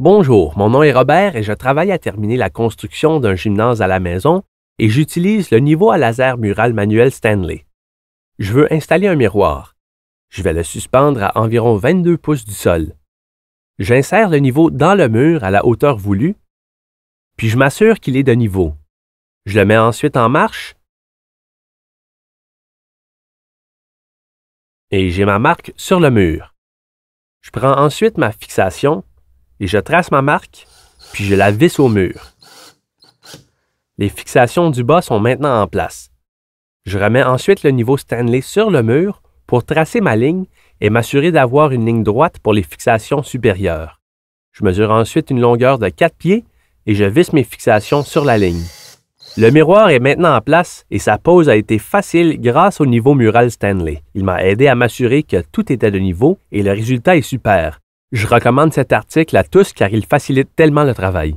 Bonjour, mon nom est Robert et je travaille à terminer la construction d'un gymnase à la maison et j'utilise le niveau à laser mural manuel Stanley. Je veux installer un miroir. Je vais le suspendre à environ 22 pouces du sol. J'insère le niveau dans le mur à la hauteur voulue, puis je m'assure qu'il est de niveau. Je le mets ensuite en marche et j'ai ma marque sur le mur. Je prends ensuite ma fixation et je trace ma marque, puis je la visse au mur. Les fixations du bas sont maintenant en place. Je remets ensuite le niveau Stanley sur le mur pour tracer ma ligne et m'assurer d'avoir une ligne droite pour les fixations supérieures. Je mesure ensuite une longueur de 4 pieds et je visse mes fixations sur la ligne. Le miroir est maintenant en place et sa pose a été facile grâce au niveau mural Stanley. Il m'a aidé à m'assurer que tout était de niveau et le résultat est super. Je recommande cet article à tous car il facilite tellement le travail.